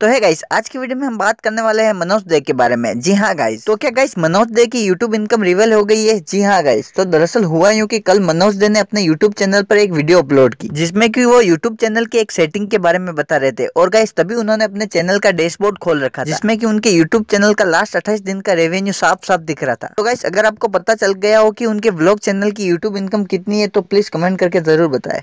तो है गाइस आज की वीडियो में हम बात करने वाले हैं मनोज दे के बारे में जी हाँ गाइस तो क्या गाइस मनोज दे की यूट्यूब इनकम रिवेल हो गई है जी हाँ गाइस तो दरअसल हुआ यूँ कि कल मनोज दे ने अपने यूट्यूब चैनल पर एक वीडियो अपलोड की जिसमें कि वो यूट्यूब चैनल की एक सेटिंग के बारे में बता रहे थे और गाइस तभी उन्होंने अपने चैनल का डैशबोर्ड खोल रखा जिसमे की उनके यूट्यूब चैनल का लास्ट अट्ठाईस दिन का रेवेन्यू साफ साफ दिख रहा था तो गाइस अगर आपको पता चल गया हो की उनके ब्लॉग चैनल की यूट्यूब इनकम कितनी है तो प्लीज कमेंट करके जरूर बताए